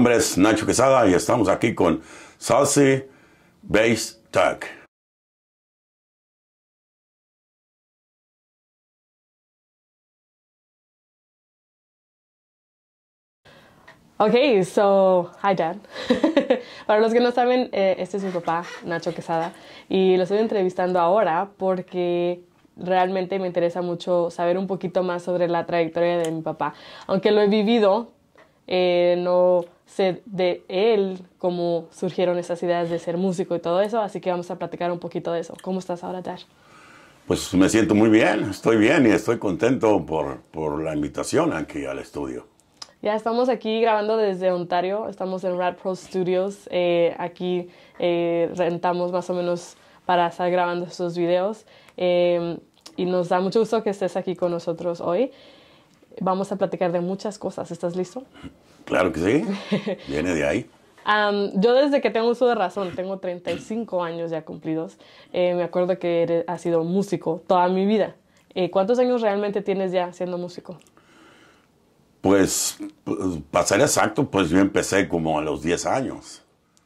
nombre es Nacho Quesada y estamos aquí con Salsi Bass Tag. Ok, so, hi Dad. Para los que no saben, eh, este es mi papá, Nacho Quesada, y lo estoy entrevistando ahora porque realmente me interesa mucho saber un poquito más sobre la trayectoria de mi papá. Aunque lo he vivido, eh, no sé de él, cómo surgieron esas ideas de ser músico y todo eso, así que vamos a platicar un poquito de eso. ¿Cómo estás ahora, Dar? Pues me siento muy bien, estoy bien y estoy contento por, por la invitación aquí al estudio. Ya estamos aquí grabando desde Ontario, estamos en Rad Pro Studios, eh, aquí eh, rentamos más o menos para estar grabando estos videos eh, y nos da mucho gusto que estés aquí con nosotros hoy. Vamos a platicar de muchas cosas, ¿estás listo? Claro que sí, viene de ahí. yo desde que tengo uso de razón, tengo 35 años ya cumplidos, eh, me acuerdo que ha has sido músico toda mi vida. Eh, ¿Cuántos años realmente tienes ya siendo músico? Pues, pues, para ser exacto, pues yo empecé como a los 10 años.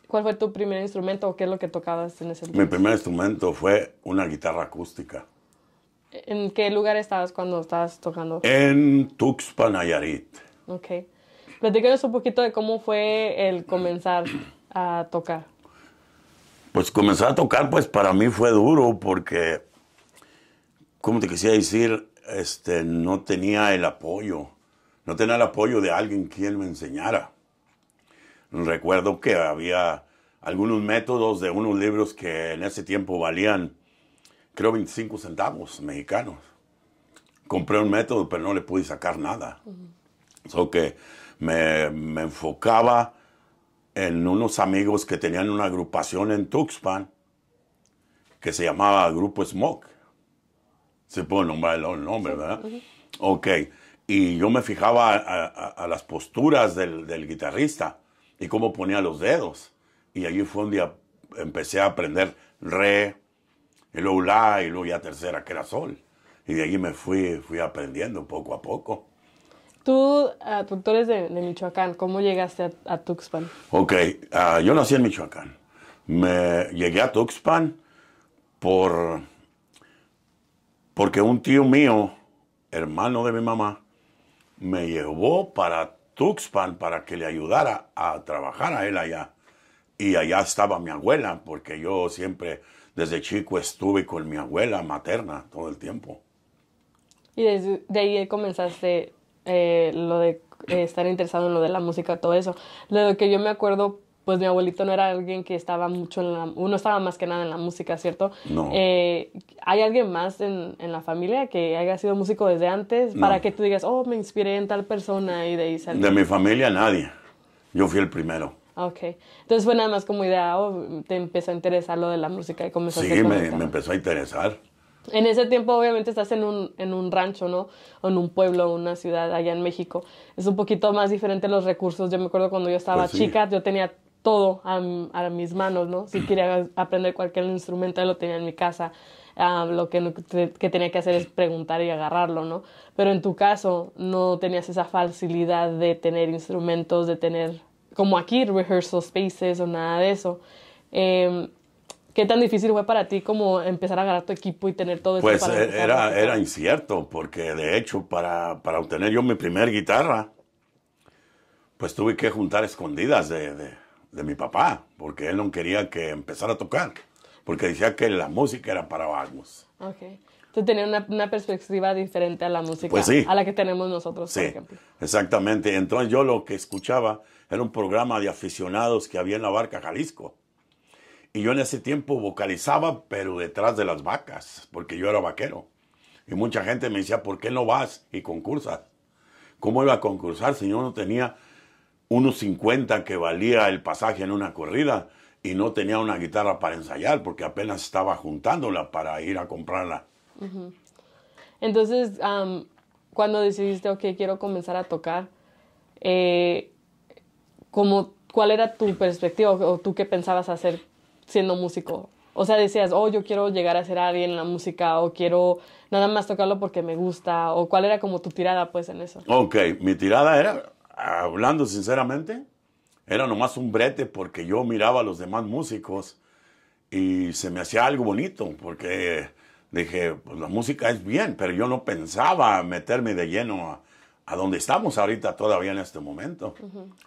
¿Cuál fue tu primer instrumento o qué es lo que tocabas en ese momento? Mi primer instrumento fue una guitarra acústica. ¿En qué lugar estabas cuando estabas tocando? En Tuxpan, Nayarit. Ok. Platícanos un poquito de cómo fue el comenzar a tocar. Pues comenzar a tocar, pues para mí fue duro porque, como te quisiera decir, este, no tenía el apoyo, no tenía el apoyo de alguien quien me enseñara. Recuerdo que había algunos métodos de unos libros que en ese tiempo valían, creo, 25 centavos mexicanos. Compré un método, pero no le pude sacar nada. Uh que me, enfocaba en unos amigos que tenían una agrupación en Tuxpan que se llamaba Grupo Smoke. Se puede nombrar el nombre, ¿verdad? Ok. Y yo me fijaba a, las posturas del, guitarrista y cómo ponía los dedos. Y allí fue un día empecé a aprender re, y luego la, y luego ya tercera, que era sol. Y de allí me fui, fui aprendiendo poco a poco. Tú, tú eres de, Michoacán, ¿cómo llegaste a, Tuxpan? Ok, ah, yo nací en Michoacán. Me llegué a Tuxpan por, porque un tío mío, hermano de mi mamá, me llevó para Tuxpan para que le ayudara a trabajar a él allá. Y allá estaba mi abuela, porque yo siempre desde chico estuve con mi abuela materna todo el tiempo. Y desde, de ahí comenzaste eh, lo de eh, estar interesado en lo de la música, todo eso. Lo que yo me acuerdo, pues mi abuelito no era alguien que estaba mucho en la... Uno estaba más que nada en la música, ¿cierto? No. Eh, ¿Hay alguien más en, la familia que haya sido músico desde antes para que tú digas, oh, me inspiré en tal persona y de ahí salió? De mi familia nadie. Yo fui el primero. Ok. Entonces fue nada más como idea, o oh, te empezó a interesar lo de la música y comenzó sí, Sí, me empezó a interesar. En ese tiempo obviamente estás en un, en un rancho, ¿no? O en un pueblo, una ciudad allá en México. Es un poquito más diferente los recursos. Yo me acuerdo cuando yo estaba pues chica, yo tenía todo a, mis manos, ¿no? Si quería aprender cualquier instrumento, lo tenía en mi casa. Ah, lo que, que, tenía que hacer es preguntar y agarrarlo, ¿no? Pero en tu caso no tenías esa facilidad de tener instrumentos, de tener como aquí rehearsal spaces o nada de eso. Eh, ¿Qué tan difícil fue para ti como empezar a ganar tu equipo y tener todo eso? Pues eh, era, era incierto, porque de hecho para, para, obtener yo mi primer guitarra, pues tuve que juntar escondidas de, de, mi papá, porque él no quería que empezara a tocar, porque decía que la música era para vagos. Okay. Entonces tenía una, perspectiva diferente a la música pues a la que tenemos nosotros, sí, por Exactamente. Entonces yo lo que escuchaba era un programa de aficionados que había en la barca Jalisco. Y yo en ese tiempo vocalizaba, pero detrás de las vacas, porque yo era vaquero. Y mucha gente me decía, ¿por qué no vas y concursas? ¿Cómo iba a concursar si yo no tenía unos 50 que valía el pasaje en una corrida y no tenía una guitarra para ensayar porque apenas estaba juntándola para ir a comprarla? Entonces, cuando decidiste, ok, quiero comenzar a tocar, eh, ¿cuál era tu perspectiva o tú qué pensabas hacer siendo músico. O sea, decías, oh, yo quiero llegar a ser alguien en la música o quiero nada más tocarlo porque me gusta o cuál era como tu tirada pues en eso. Ok, mi tirada era, hablando sinceramente, era nomás un brete porque yo miraba a los demás músicos y se me hacía algo bonito porque dije, pues la música es bien, pero yo no pensaba meterme de lleno a, a dónde estamos ahorita todavía en este momento.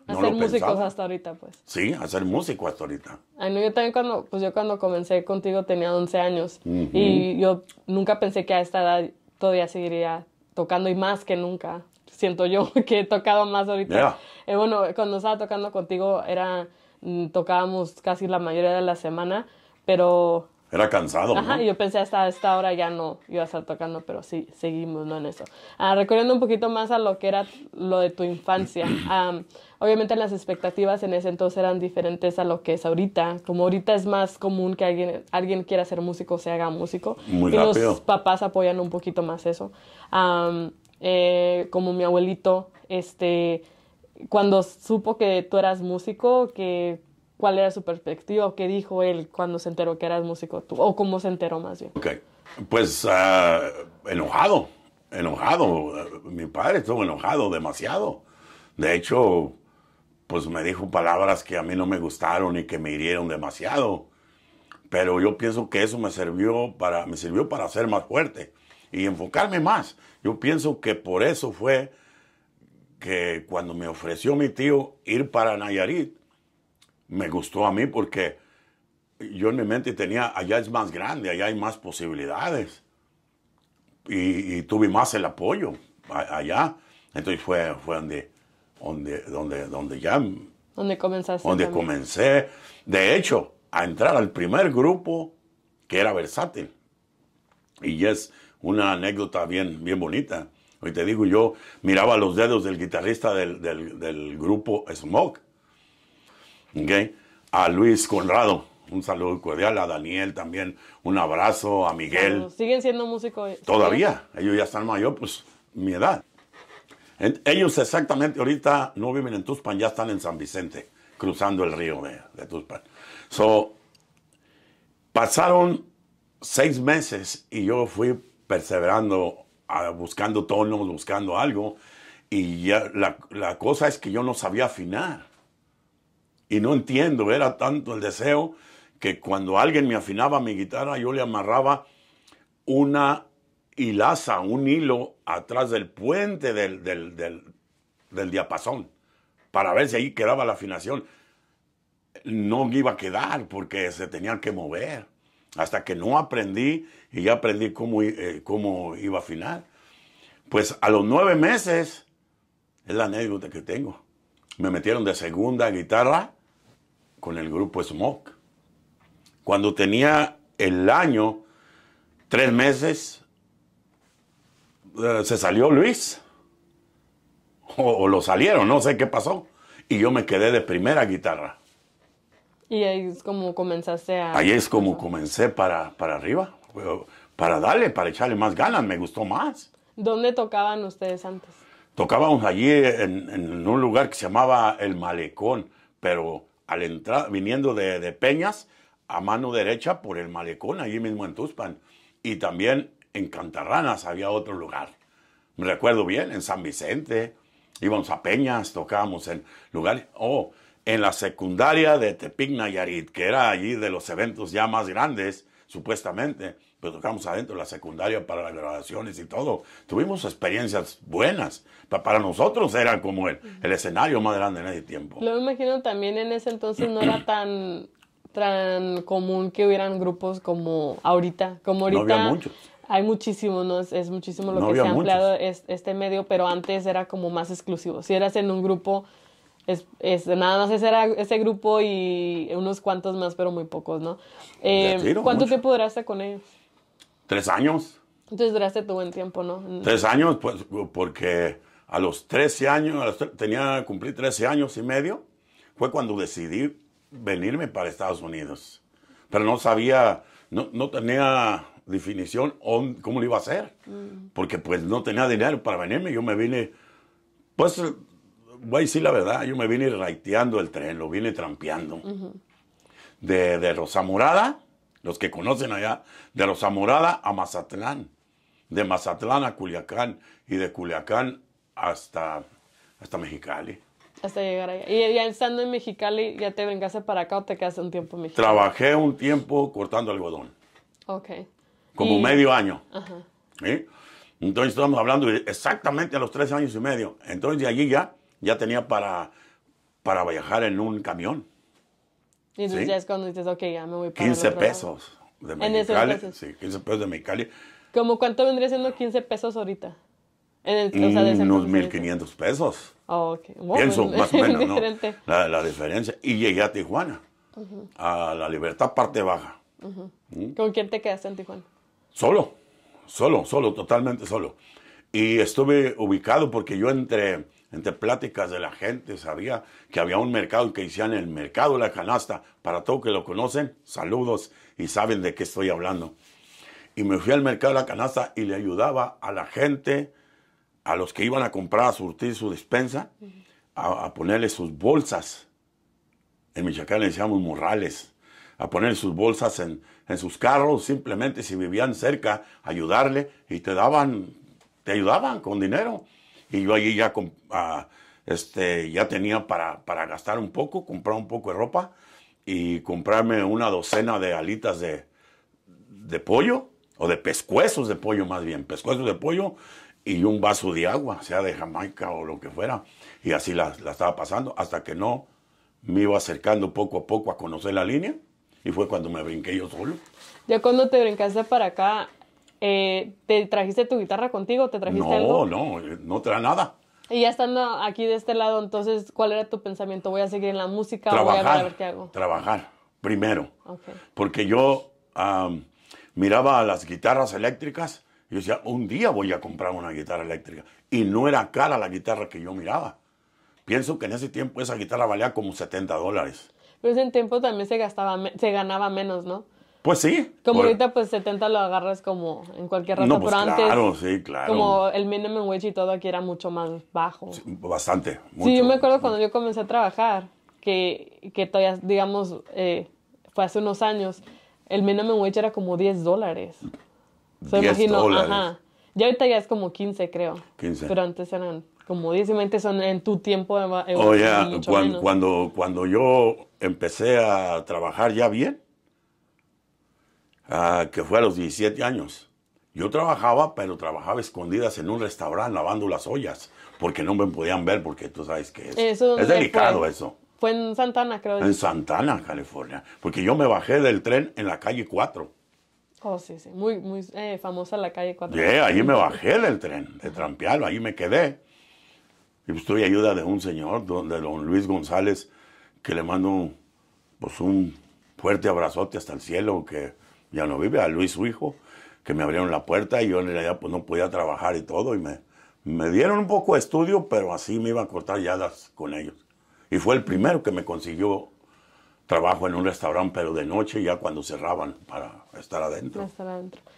no hacer músicos hasta ahorita, pues. Sí, hacer músico hasta ahorita. Ay, no, yo también cuando, pues yo cuando comencé contigo tenía 11 años y yo nunca pensé que a esta edad todavía seguiría tocando y más que nunca. Siento yo que he tocado más ahorita. Eh, bueno, cuando estaba tocando contigo era, mm, tocábamos casi la mayoría de la semana, pero era cansado. Ajá, yo pensé hasta esta hora ya no iba a estar tocando, pero sí, seguimos ¿no? en eso. Ah, recorriendo un poquito más a lo que era lo de tu infancia. obviamente las expectativas en ese entonces eran diferentes a lo que es ahorita. Como ahorita es más común que alguien, alguien quiera ser músico, se haga músico. Muy y los papás apoyan un poquito más eso. Eh, como mi abuelito, este, cuando supo que tú eras músico, que cuál era su perspectiva o qué dijo él cuando se enteró que eras músico tú, o cómo se enteró más bien. pues ah, enojado, enojado. Mi padre estuvo enojado demasiado. De hecho, pues me dijo palabras que a mí no me gustaron y que me hirieron demasiado. Pero yo pienso que eso me sirvió para, me sirvió para ser más fuerte y enfocarme más. Yo pienso que por eso fue que cuando me ofreció mi tío ir para Nayarit, me gustó a mí porque yo en mi mente tenía, allá es más grande, allá hay más posibilidades. Y, tuve más el apoyo allá. Entonces fue, fue donde, donde, donde, donde ya... Donde comenzaste. Donde comencé, de hecho, a entrar al primer grupo que era versátil. Y es una anécdota bien, bien bonita. Hoy te digo, yo miraba los dedos del guitarrista del grupo Smoke a Luis Conrado, un saludo cordial. A Daniel también, un abrazo. A Miguel. ¿Siguen siendo músicos? Todavía. Ellos ya están mayor, pues mi edad. Ellos exactamente ahorita no viven en Tuspan, ya están en San Vicente, cruzando el río de, Tuspan. So, pasaron seis meses y yo fui perseverando, buscando tonos, buscando algo. Y ya la, la, cosa es que yo no sabía afinar. Y no entiendo, era tanto el deseo que cuando alguien me afinaba mi guitarra, yo le amarraba una hilaza, un hilo atrás del puente del, diapasón, para ver si ahí quedaba la afinación. No iba a quedar porque se tenían que mover. Hasta que no aprendí y ya aprendí cómo, eh, cómo iba a afinar. Pues a los nueve meses, es la anécdota que tengo, me metieron de segunda guitarra con el grupo Smoke. Cuando tenía el año, tres meses, eh, se salió Luis. O, lo salieron, no sé qué pasó. Y yo me quedé de primera guitarra. Y ahí es como comenzaste a... Ahí es como comencé para, para arriba, para darle, para echarle más ganas, me gustó más. ¿Dónde tocaban ustedes antes? Tocábamos allí en un lugar que se llamaba El Malecón, pero al entrar, viniendo de, de, Peñas a mano derecha por el malecón, allí mismo en Tuspan. Y también en Cantarranas había otro lugar. Me recuerdo bien, en San Vicente, íbamos a Peñas, tocábamos en lugares. Oh, en la secundaria de Tepic Nayarit, que era allí de los eventos ya más grandes, supuestamente pero pues, tocamos adentro la secundaria para las grabaciones y todo. Tuvimos experiencias buenas. Para nosotros era como el, el escenario más grande en ese tiempo. Lo imagino también en ese entonces no era tan, tan común que hubieran grupos como ahorita. Como ahorita no había muchos. Hay muchísimos, ¿no? Es, muchísimo lo que se ha ampliado este medio, pero antes era como más exclusivo. Si eras en un grupo, es, nada más ese, era, ese grupo y unos cuantos más, pero muy pocos, ¿no? Eh, ¿Cuánto te tiempo duraste con ellos? tres años. Entonces duraste tu buen tiempo, ¿no? Tres años, pues, porque a los 13 años, tenía cumplir 13 años y medio, fue cuando decidí venirme para Estados Unidos. Pero no sabía, no, no tenía definición cómo lo iba a hacer, mm. porque pues no tenía dinero para venirme. Yo me vine, pues voy a decir la verdad, yo me vine raiteando el tren, lo vine trampeando. de, de Rosa Morada los que conocen allá, de los Zamorada a Mazatlán, de Mazatlán a Culiacán y de Culiacán hasta, hasta Mexicali. Hasta llegar allá. Y ya estando en Mexicali, ¿ya te vengaste para acá o te quedaste un tiempo en Mexicali? Trabajé un tiempo cortando algodón. Ok. Como medio año. Entonces estamos hablando exactamente a los tres años y medio. Entonces de allí ya, ya tenía para, para viajar en un camión. Y entonces ya es cuando dices, ok, ya me voy para 15 pesos de Mexicali. Sí, 15 pesos de Mexicali. ¿Cómo cuánto vendría siendo 15 pesos ahorita? En el, o de mm, unos 1.500 pesos. Oh, okay. Pienso, más o menos, ¿no? La, la, diferencia. Y llegué a Tijuana, a La Libertad, parte baja. Mm. ¿Con quién te quedaste en Tijuana? Solo, solo, solo, totalmente solo. Y estuve ubicado porque yo entre entre pláticas de la gente, sabía que había un mercado que que en el mercado la canasta. Para todo que lo conocen, saludos y saben de qué estoy hablando. Y me fui al mercado de la canasta y le ayudaba a la gente, a los que iban a comprar, a surtir su despensa, a, ponerle sus bolsas. En Michoacán le decíamos morrales a poner sus bolsas en, en, sus carros, simplemente si vivían cerca, ayudarle y te daban, te ayudaban con dinero y yo allí ya, ah, este, ya tenía para, para, gastar un poco, comprar un poco de ropa y comprarme una docena de alitas de, de pollo o de pescuezos de pollo más bien, pescuezos de pollo y un vaso de agua, sea de Jamaica o lo que fuera. Y así la, la, estaba pasando hasta que no me iba acercando poco a poco a conocer la línea y fue cuando me brinqué yo solo. Ya cuando te brincaste para acá, eh, ¿Te trajiste tu guitarra contigo? ¿Te trajiste no, No, eh, no, no trae nada. Y ya estando aquí de este lado, entonces, ¿cuál era tu pensamiento? ¿Voy a seguir en la música o voy a, ver qué hago? Trabajar, primero. Porque yo miraba las guitarras eléctricas y decía, un día voy a comprar una guitarra eléctrica. Y no era cara la guitarra que yo miraba. Pienso que en ese tiempo esa guitarra valía como 70 dólares. Pero pues en ese tiempo también se, gastaba, se ganaba menos, ¿no? Pues sí. Como ahorita, pues 70 lo agarras como en cualquier rato, no, pues, claro, Sí, claro. Como el minimum wage y todo aquí era mucho más bajo. bastante. Mucho, sí, yo me acuerdo cuando yo comencé a trabajar, que, todavía, digamos, eh, fue hace unos años, el minimum wage era como 10 dólares. O 10 dólares. Ajá. Ya ahorita ya es como 15, creo. 15. Pero antes eran como 10 y 20 son en tu tiempo. Eh, eh, Oye, cuando, cuando yo empecé a trabajar ya bien, Ah, que fue a los 17 años. Yo trabajaba, pero trabajaba escondidas en un restaurante lavando las ollas, porque no me podían ver, porque tú sabes que es, es delicado eso. Fue en Santana, creo. En Santana, California, porque yo me bajé del tren en la calle 4. Oh, sí, sí, muy, muy eh, famosa la calle 4. Yeah, ahí me bajé del tren, de trampearlo, ahí me quedé. Y pues tuve ayuda de un señor, de don Luis González, que le mando pues, un fuerte abrazote hasta el cielo, que ya no vive, a Luis su hijo, que me abrieron la puerta y yo en realidad pues, no podía trabajar y todo, y me, me dieron un poco de estudio, pero así me iba a cortar yadas con ellos. Y fue el primero que me consiguió trabajo en un restaurante, pero de noche, ya cuando cerraban para estar adentro.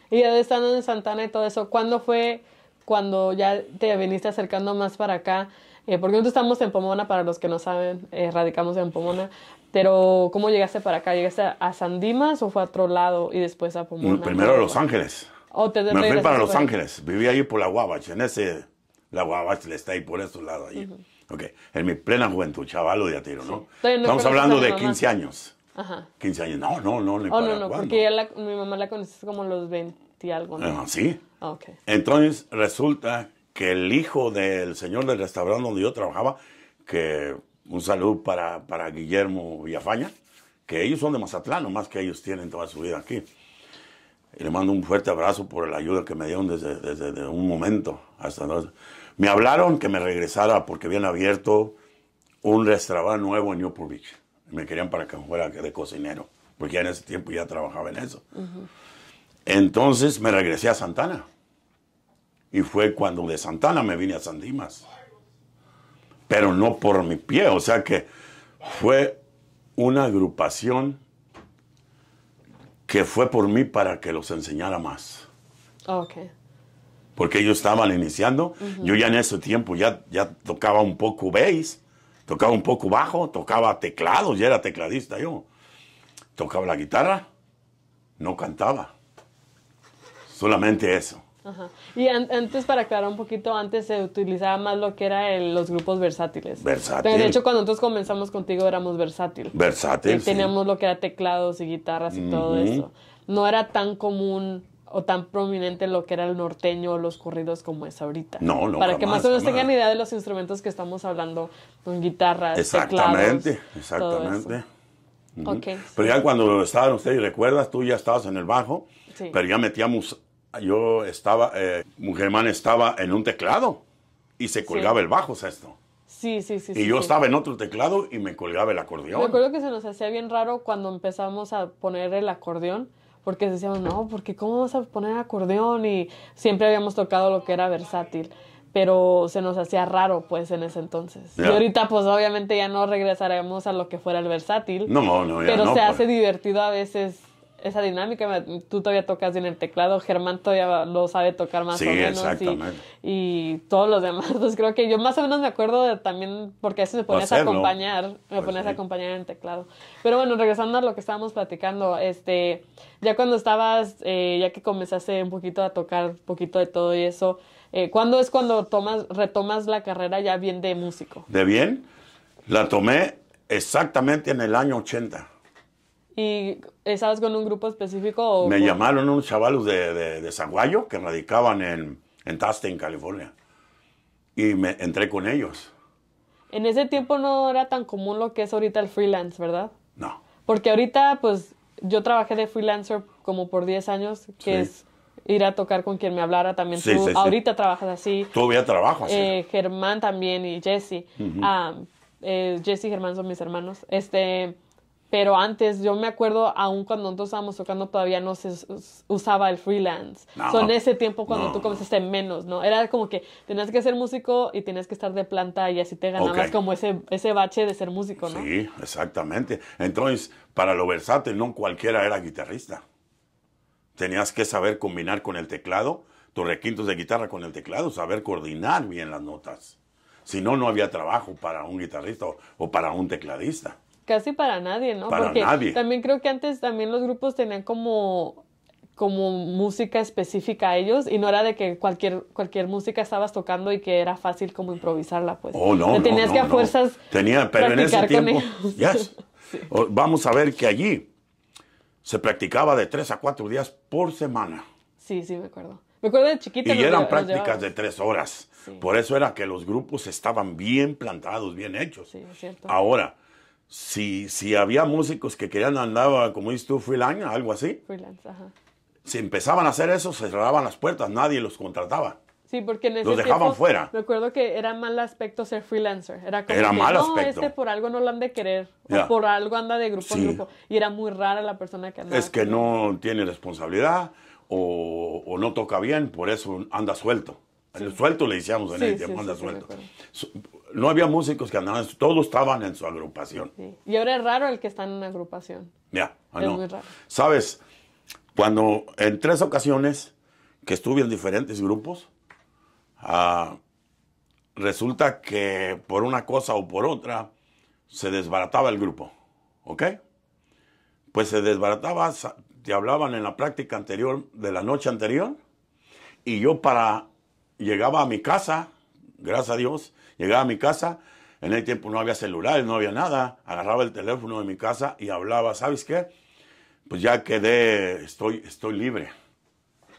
Y ya estando en Santana y todo eso, ¿cuándo fue cuando ya te viniste acercando más para acá? Eh, porque nosotros estamos en Pomona, para los que no saben, eh, radicamos en Pomona. Pero, ¿cómo llegaste para acá? ¿Llegaste a San Dimas o fue a otro lado y después a Pomona? Mm, primero a Los Ángeles. ¿O oh, te Me fui para Los Ángeles. Viví ahí por la Guavache. En ese, la Guavache le está ahí por esos este lados. Allí. Ok. okay. En mi plena juventud, chavalo de atiro, ¿no? no Estamos hablando de 15 años. Ajá. 15 años. No, no, no. Ni oh, no, no, porque mi mamá la conociste como los 20 y algo, ¿no? Ah, sí. Ah, ok. Entonces, resulta que el hijo del señor del restaurante donde yo trabajaba, que un saludo para, para Guillermo Villafaña, que ellos son de Mazatlán, más que ellos tienen toda su vida aquí. le mando un fuerte abrazo por la ayuda que me dieron desde, desde, un momento hasta Me hablaron que me regresara porque habían abierto un restaurante nuevo en Newport Beach. Me querían para que fuera de cocinero, porque ya en ese tiempo ya trabajaba en eso. Entonces me regresé a Santana. Y fue cuando de Santana me vine a San Dimas pero no por mi pie. O sea que fue una agrupación que fue por mí para que los enseñara más. Oh, ok. Porque ellos estaban iniciando. Yo ya en ese tiempo ya, ya tocaba un poco bass, tocaba un poco bajo, tocaba teclados, ya era tecladista yo. Tocaba la guitarra, no cantaba. Solamente eso. Y antes, para aclarar un poquito, antes se utilizaba más lo que eran los grupos versátiles. versátiles De hecho, cuando nosotros comenzamos contigo éramos versátil. Versátil. teníamos lo que era teclados y guitarras y todo eso. No era tan común o tan prominente lo que era el norteño o los corridos como es ahorita. No, no. Para que más o menos tengan idea de los instrumentos que estamos hablando, con guitarras, exactamente, teclados, Exactamente, exactamente. Pero ya cuando estaban ustedes, ¿recuerdas? Tú ya estabas en el bajo, pero ya metíamos yo estaba, eh, Mujerman estaba en un teclado y se colgaba el bajo esto. Sí, sí, sí. Y yo estaba en otro teclado y me colgaba el acordeón. Me acuerdo que se nos hacía bien raro cuando empezamos a poner el acordeón, porque decíamos, no, porque ¿cómo vas a poner acordeón? Y siempre habíamos tocado lo que era versátil, pero se nos hacía raro, pues, en ese entonces. Y ahorita, pues, obviamente ya no regresaremos a lo que fuera el versátil. No, no, ya Pero se pues. hace divertido a veces esa dinámica. Tú todavía tocas bien el teclado, Germán todavía lo sabe tocar más o menos. Y, todos los demás. pues creo que yo más o menos me acuerdo también, porque eso me ponías a acompañar, me pues ponías a acompañar en el teclado. Pero bueno, regresando a lo que estábamos platicando, este, ya cuando estabas, eh, ya que comenzaste un poquito a tocar un poquito de todo y eso, eh, ¿cuándo es cuando tomas, retomas la carrera ya bien de músico? ¿De bien? La tomé exactamente en el año 80. ¿Y ¿Estabas con un grupo específico? me llamaron unos chavalos de, de, de, que radicaban en, en California. Y me entré con ellos. En ese tiempo no era tan común lo que es ahorita el freelance, ¿verdad? No. Porque ahorita, pues, yo trabajé de freelancer como por 10 años, que es ir a tocar con quien me hablara también. Sí, tú sí, ahorita trabajas así. Todavía trabajo así. Eh, Germán también y Jesse. Ah, eh, Jesse y Germán son mis hermanos. Este pero antes, yo me acuerdo, aún cuando nosotros estábamos tocando, todavía no se usaba el freelance. Son ese tiempo cuando tú comenzaste menos, ¿no? Era como que tenías que ser músico y tenías que estar de planta y así te ganabas como ese, ese bache de ser músico, ¿no? Sí, exactamente. Entonces, para lo versátil, no cualquiera era guitarrista. Tenías que saber combinar con el teclado, tus requintos de guitarra con el teclado, saber coordinar bien las notas. Si no, no había trabajo para un guitarrista o para un tecladista casi para nadie, ¿no? Para Porque También creo que antes también los grupos tenían como como música específica a ellos y no era de que cualquier, cualquier música estabas tocando y que era fácil como improvisarla, pues. Oh, no, tenías que a fuerzas Tenía, pero en ese tiempo, vamos a ver que allí se practicaba de tres a cuatro días por semana. Sí, sí, me acuerdo. Me acuerdo de chiquita. Y eran prácticas de tres horas. Por eso era que los grupos estaban bien plantados, bien hechos. Sí, es cierto. Ahora, si, si había músicos que querían andar, como dices tú, freelance, algo así. Freelance, ajá. Si empezaban a hacer eso, cerraban las puertas, nadie los contrataba. Sí, porque en ese los dejaban fuera. Recuerdo que era mal aspecto ser freelancer. Era como no, este por algo no lo han de querer. O por algo anda de grupo grupo. Y era muy rara la persona que andaba. Es que no tiene responsabilidad o, no toca bien, por eso anda suelto. El suelto le decíamos en sí, el tiempo, anda suelto no había músicos que andaban, todos estaban en su agrupación. Y ahora es raro el que está en una agrupación. Ya, ah, muy raro. Sabes, cuando en tres ocasiones que estuve en diferentes grupos, ah, resulta que por una cosa o por otra se desbarataba el grupo, ¿ok? Pues se desbarataba, te hablaban en la práctica anterior, de la noche anterior, y yo para, llegaba a mi casa, gracias a Dios, Llegaba a mi casa, en el tiempo no había celulares, no había nada. Agarraba el teléfono de mi casa y hablaba, ¿sabes qué? Pues ya quedé, estoy, estoy libre.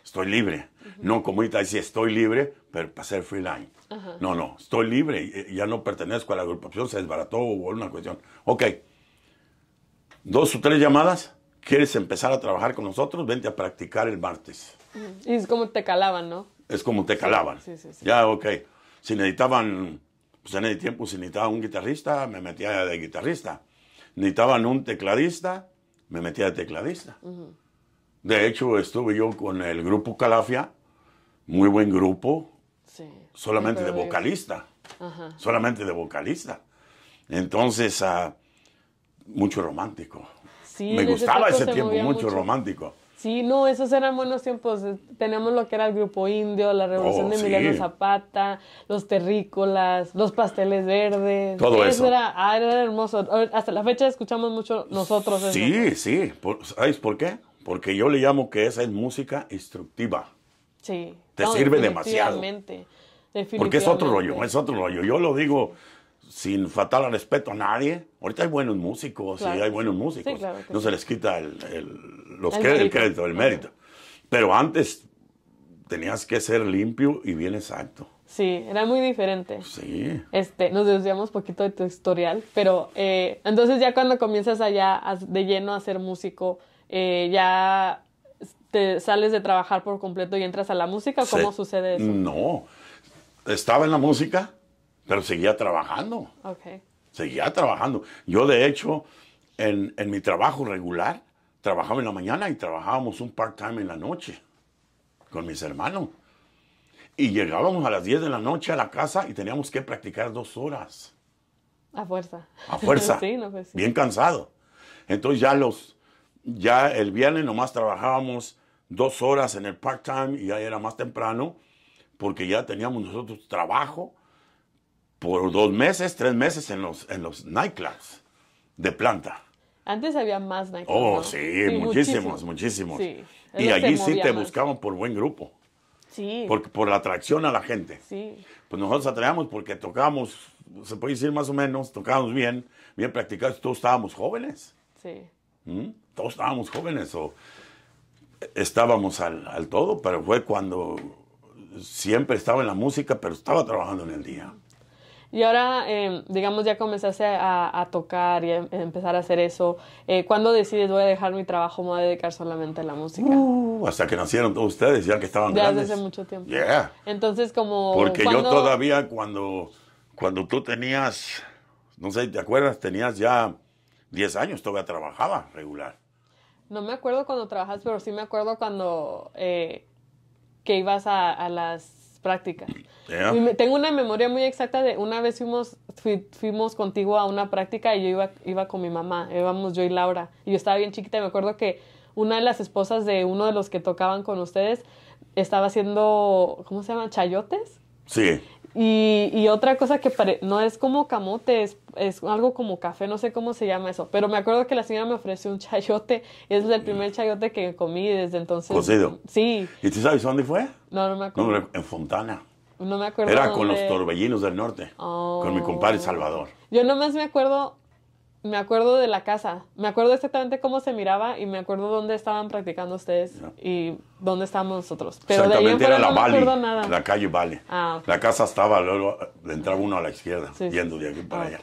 Estoy libre. No como ahorita decía, estoy libre, pero para ser freelance. No, no, estoy libre. Ya no pertenezco a la agrupación, se desbarató o una cuestión. Ok. Dos o tres llamadas. ¿Quieres empezar a trabajar con nosotros? Vente a practicar el martes. Mm, y es como te calaban, ¿no? Es como te calaban. Sí, sí, ya, ok. Si necesitaban pues en ese tiempo si necesitaba un guitarrista, me metía de guitarrista. Necesitaban un tecladista, me metía de tecladista. De hecho, estuve yo con el grupo Calafia, muy buen grupo, solamente de vocalista. Solamente de vocalista. Entonces, ah, mucho romántico. me gustaba ese tiempo, mucho, romántico. Sí, no, esos eran buenos tiempos. Eh, Tenemos lo que era el grupo indio, la revolución oh, de Emiliano Zapata, los terrícolas, los pasteles verdes. Todo eso. Ah, era, hermoso. Hasta la fecha escuchamos mucho nosotros. Eso. Sí, sí. Por, ¿Sabes por qué? Porque yo le llamo que esa es música instructiva. Sí. Te sirve demasiado. Definitivamente. Porque es otro rollo, es otro rollo. Yo lo digo sin fatal respeto a nadie. Ahorita hay buenos músicos, sí, hay buenos músicos. no se les quita el, los crédito. el mérito. Pero antes tenías que ser limpio y bien exacto. Sí, era muy diferente. Sí. Este, nos desviamos poquito de tu historial, pero eh, entonces ya cuando comienzas allá de lleno a ser músico, eh, ya te sales de trabajar por completo y entras a la música, ¿cómo sucede eso? No, estaba en la música, pero seguía trabajando. Seguía trabajando. Yo, de hecho, en, mi trabajo regular, trabajaba en la mañana y trabajábamos un part-time en la noche con mis hermanos. Y llegábamos a las 10 de la noche a la casa y teníamos que practicar dos horas. A fuerza. A fuerza. Pues Bien cansado. Entonces ya los, ya el viernes nomás trabajábamos dos horas en el part-time y ya era más temprano porque ya teníamos nosotros trabajo por dos meses, tres meses en los, en los nightclubs de planta. Antes había más nightclubs. Oh, sí, muchísimos, muchísimos. y allí sí te buscaban por buen grupo. Sí. Porque, por la atracción a la gente. Sí. Pues nosotros atraíamos porque tocábamos, se puede decir más o menos, tocábamos bien, bien practicados, todos estábamos jóvenes. Sí. ¿Mm? Todos estábamos jóvenes o estábamos al, al todo, pero fue cuando siempre estaba en la música, pero estaba trabajando en el día. Y ahora, em, digamos, ya comenzaste a, tocar y a, em, empezar a hacer eso. Eh, ¿Cuándo decides voy a dejar mi trabajo, me voy a dedicar solamente a la música? Uh, hasta que nacieron todos ustedes, ya que estaban ya desde hace mucho tiempo. Yeah. Entonces, como... Porque yo todavía cuando, cuando tú tenías, no sé, ¿te acuerdas? Tenías ya 10 años, todavía trabajaba regular. No me acuerdo cuando trabajas, pero sí me acuerdo cuando... Eh, que ibas a las prácticas. tengo una memoria muy exacta de una vez fuimos, fuimos contigo a una práctica y yo iba, iba con mi mamá, íbamos yo y Laura, y yo estaba bien chiquita y me acuerdo que una de las esposas de uno de los que tocaban con ustedes estaba haciendo, ¿cómo se llama? Chayotes. Sí. Y, otra cosa que pare... no es como camote, es, es, algo como café, no sé cómo se llama eso. Pero me acuerdo que la señora me ofreció un chayote y es el primer chayote que comí desde entonces. ¿Cocido? Sí. ¿Y tú sabes dónde fue? No, no me acuerdo. en Fontana. No me acuerdo. Era con los torbellinos del norte. Con mi compadre oh. Salvador. Yo nomás me acuerdo me acuerdo de la casa, me acuerdo exactamente cómo se miraba y me acuerdo dónde estaban practicando ustedes y dónde estábamos nosotros. Pero de ahí en no nada. La calle Vale. Ah, la casa estaba, luego eh, entraba uno a la izquierda, yendo de aquí para allá.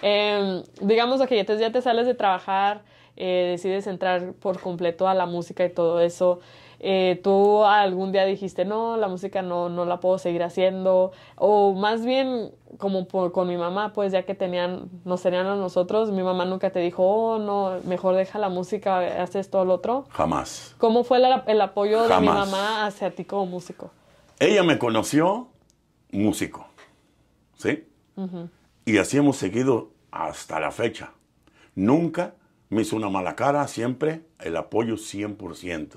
Em, digamos, ok, entonces ya te sales de trabajar, eh, decides entrar por completo a la música y todo eso. Eh, tú algún día dijiste, no, la música no, no la puedo seguir haciendo, o más bien como con mi mamá, pues ya que tenían, nos tenían a nosotros, mi mamá nunca te dijo, oh, no, mejor deja la música, haces todo lo otro. Jamás. ¿Cómo fue el apoyo de mi mamá hacia ti como músico? Ella me conoció músico, ¿sí? Y así hemos seguido hasta la fecha. Nunca me hizo una mala cara, siempre el apoyo 100%.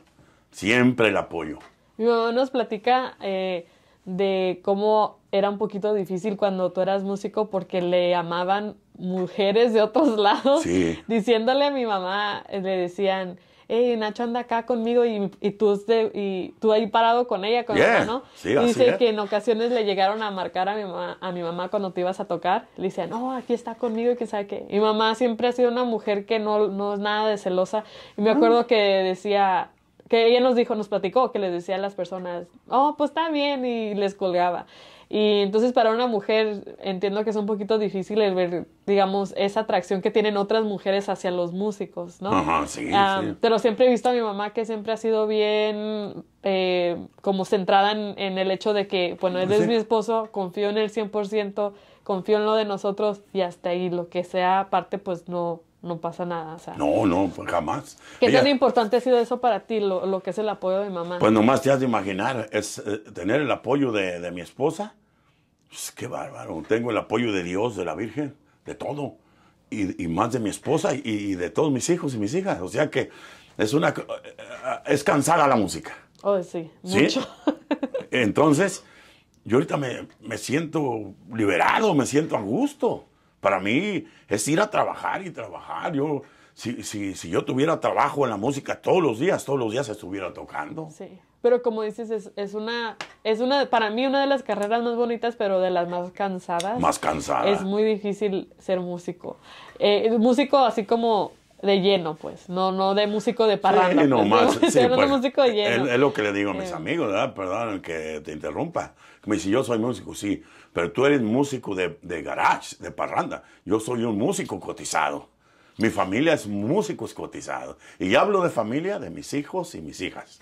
Siempre el apoyo. Mi mamá nos platica eh, de cómo era un poquito difícil cuando tú eras músico porque le amaban mujeres de otros lados. Sí. Diciéndole a mi mamá, eh, le decían, hey, Nacho anda acá conmigo y, tú, y tú ahí parado con ella, con ella, ¿no? dice que en ocasiones le llegaron a marcar a mi, mamá, a mi mamá cuando te ibas a tocar. Le decían, no, aquí está conmigo y que sabe qué. Mi mamá siempre ha sido una mujer que no, no es nada de celosa. Y me ah. acuerdo que decía, que ella nos dijo, nos platicó, que les decía a las personas, oh, pues está bien, y les colgaba. Y entonces para una mujer entiendo que es un poquito difícil el ver, digamos, esa atracción que tienen otras mujeres hacia los músicos, ¿no? Ajá, sí, ah, sí. Pero siempre he visto a mi mamá que siempre ha sido bien eh, como centrada en, el hecho de que, bueno, él pues es mi esposo, confío en él 100%, confío en lo de nosotros y hasta ahí, lo que sea aparte, pues no, no pasa nada. O sea, no, no, pues, jamás. ¿Qué tan importante ha sido eso para ti, lo, que es el apoyo de mamá? Pues nomás te has de imaginar, es eh, tener el apoyo de, de mi esposa. Pues, qué bárbaro, tengo el apoyo de Dios, de la Virgen, de todo. Y, y más de mi esposa y, de todos mis hijos y mis hijas. O sea que es una eh, eh, es cansada la música. Oh, sí, mucho. Entonces, yo ahorita me, me siento liberado, me siento a gusto. Para mí es ir a trabajar y trabajar. Yo, si, yo tuviera trabajo en la música todos los días, todos los días estuviera tocando. Sí pero como dices, es, es, una, es una, para mí una de las carreras más bonitas, pero de las más cansadas. Más cansada. Es muy difícil ser músico. Eh, músico así como de lleno, pues, no, no de músico de parranda. Pues, ¿no? sí, pues. músico de lleno. Es, lo que le digo a mis eh. amigos, ¿verdad? Perdón que te interrumpa. Me dice, yo soy músico, sí, pero tú eres músico de, garage, de parranda. Yo soy un músico cotizado. Mi familia es músicos cotizados. Y hablo de familia de mis hijos y mis hijas.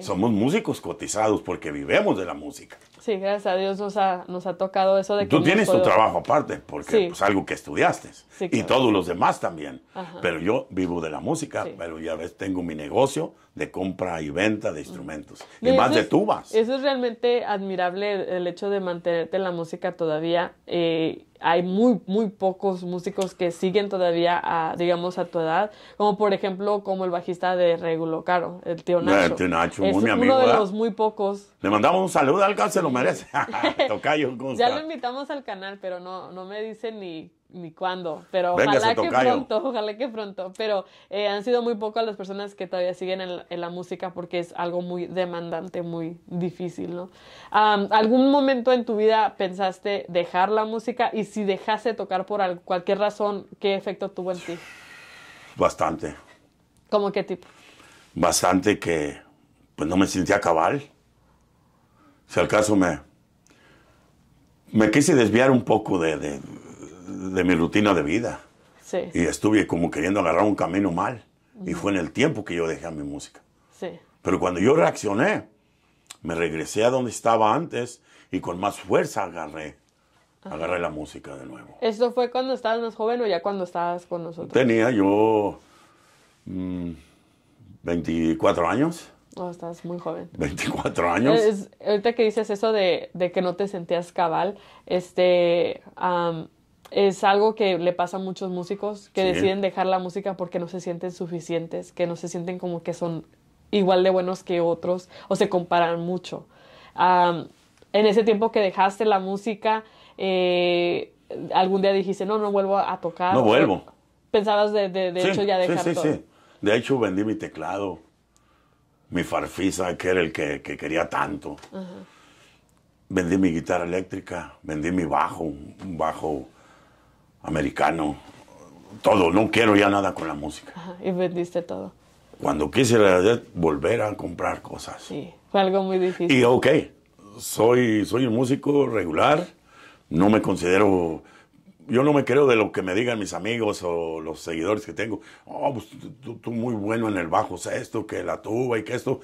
Somos músicos cotizados porque vivemos de la música. Sí, gracias a Dios nos ha, nos ha tocado eso de que... Tú tienes tu trabajo aparte, porque es pues, algo que estudiaste. Y todos los demás también. Pero yo vivo de la música, pero ya ves, tengo mi negocio de compra y venta de instrumentos. Mm. Y, más de tubas. eso es realmente admirable, el hecho de mantenerte en la música todavía. Eh, hay muy, muy pocos músicos que siguen todavía, a, digamos, a tu edad, como por ejemplo, como el bajista de Regulo Caro, el tío Nacho. El tío Nacho, muy amigo. Uno de los muy pocos. Le mandamos un saludo al se lo merece. ya lo invitamos al canal, pero no, no me dice ni ni cuándo, pero ojalá que pronto, ojalá que pronto. Pero eh, han sido muy pocas las personas que todavía siguen en, la música porque es algo muy demandante, muy difícil, ¿no? ¿Algún momento en tu vida pensaste dejar la música y si dejaste tocar por cualquier razón, qué efecto tuvo en ti? Bastante. ¿Cómo qué tipo? Bastante que pues no me sentía cabal. Si al caso me, me quise desviar un poco de de mi rutina de vida. Sí. Y estuve como queriendo agarrar un camino mal. Y fue en el tiempo que yo dejé a mi música. Sí. Pero cuando yo reaccioné, me regresé a donde estaba antes y con más fuerza agarré. Agarré la música de nuevo. ¿Esto fue cuando estabas más joven o ya cuando estabas con nosotros? Tenía yo 24 mm, años. Oh, estás muy joven. 24 años. ahorita que dices eso de, que no te sentías cabal, este, es algo que le pasa a muchos músicos que deciden dejar la música porque no se sienten suficientes, que no se sienten como que son igual de buenos que otros o se comparan mucho. en ese tiempo que dejaste la música, eh, algún día dijiste, no, no vuelvo a tocar. No vuelvo. Pensabas de, hecho ya dejar sí, todo. Sí. De hecho vendí mi teclado, mi farfisa, que era el que, quería tanto. Vendí mi guitarra eléctrica, vendí mi bajo, un bajo americano, todo, no quiero ya nada con la música. y vendiste todo. Cuando quise volver a comprar cosas. Sí, fue algo muy difícil. Y ok, soy, soy un músico regular, no me considero, yo no me creo de lo que me digan mis amigos o los seguidores que tengo. Oh, pues tú, muy bueno en el bajo, sexto, esto, que la tuba y que esto.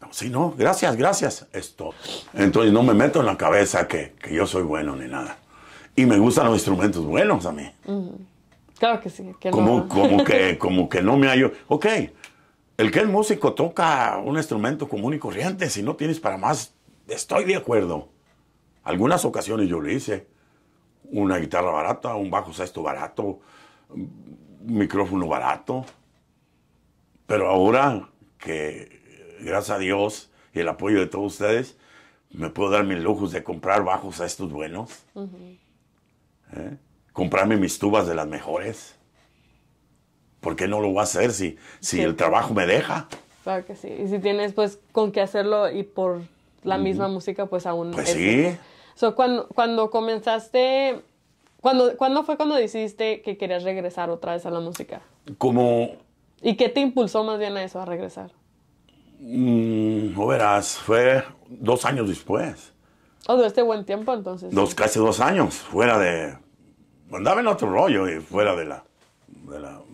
No, sí, no, gracias, gracias, esto. Entonces no me meto en la cabeza que, que yo soy bueno ni nada. Y me gustan los instrumentos buenos a mí. Claro que sí. Que como, como, que, como que no me hallo. Ok, el que es músico toca un instrumento común y corriente. Si no tienes para más, estoy de acuerdo. Algunas ocasiones yo lo hice. Una guitarra barata, un bajo sexto barato, un micrófono barato. Pero ahora que, gracias a Dios y el apoyo de todos ustedes, me puedo dar mis lujos de comprar bajos a estos buenos comprarme mis tubas de las mejores. ¿Por qué no lo voy a hacer si, si el trabajo me deja? Claro que sí. Y si tienes pues con qué hacerlo y por la misma música, pues aún... Pues sí. cuando, cuando comenzaste, cuando, ¿cuándo fue cuando decidiste que querías regresar otra vez a la música? Como... ¿Y qué te impulsó más bien a eso, a regresar? Mm, no verás, fue dos años después. Oh, este buen tiempo entonces. Dos, casi dos años, fuera de andaba pues en otro rollo y fuera de la,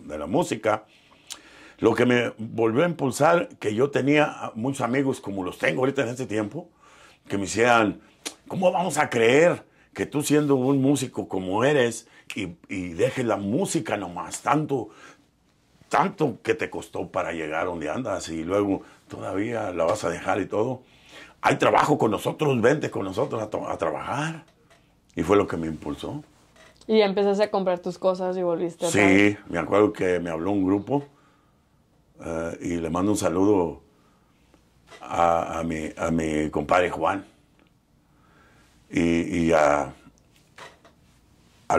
de la, música. Lo que me volvió a impulsar, que yo tenía muchos amigos como los tengo ahorita en este tiempo, que me decían, ¿cómo vamos a creer que tú siendo un músico como eres y, dejes la música nomás tanto, tanto que te costó para llegar donde andas y luego todavía la vas a dejar y todo. Hay trabajo con nosotros, vente con nosotros a trabajar. Y fue lo que me impulsó. Y empezaste a comprar tus cosas y volviste. Sí, me acuerdo que me habló un grupo eh, y le mando un saludo a, a, mi, compadre Juan y, al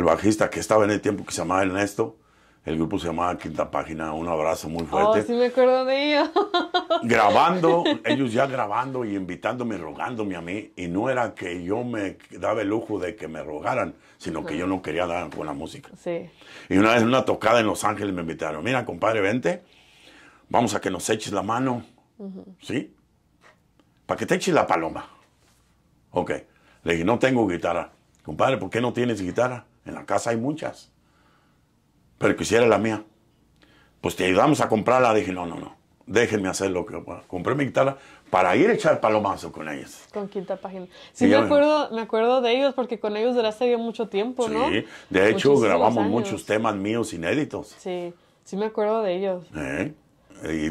bajista que estaba en el tiempo que se llamaba Ernesto el grupo se llamaba Quinta Página, un abrazo muy oh, fuerte. Oh, sí me acuerdo de ellos. grabando, ellos ya grabando y invitándome, rogándome a mí. Y no era que yo me daba el lujo de que me rogaran, sino que yo no quería dar con música. Sí. Y una vez en una tocada en Los Ángeles me invitaron, mira compadre, vente, vamos a que nos eches la mano, ¿sí? Para que te eches la paloma. Ok. Le dije, no tengo guitarra. Compadre, ¿por qué no tienes guitarra? En la casa hay muchas pero quisiera la mía. Pues te ayudamos a comprarla. Dije, no, no, no, déjenme hacer lo que pueda. compré mi guitarra para ir a echar palomazo con ellos. Con quinta página. Sí, me, acuerdo, me acuerdo de ellos porque con ellos duraste bien mucho tiempo, ¿no? Sí, de hecho grabamos muchos temas míos inéditos. Sí, sí me acuerdo de ellos. ¿Eh? Y